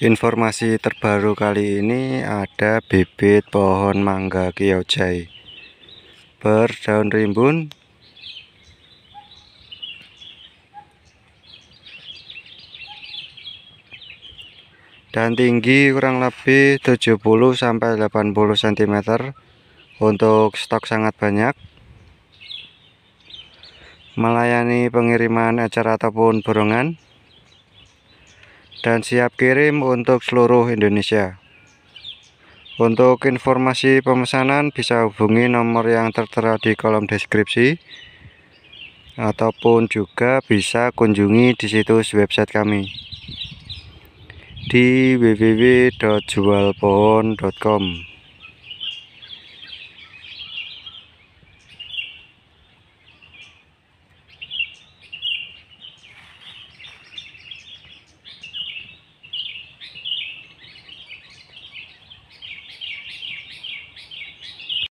Informasi terbaru kali ini ada bibit pohon mangga kiyojai berdaun rimbun dan tinggi kurang lebih 70 sampai 80 cm untuk stok sangat banyak melayani pengiriman acara ataupun borongan dan siap kirim untuk seluruh Indonesia. Untuk informasi pemesanan bisa hubungi nomor yang tertera di kolom deskripsi ataupun juga bisa kunjungi di situs website kami di www.jualpohon.com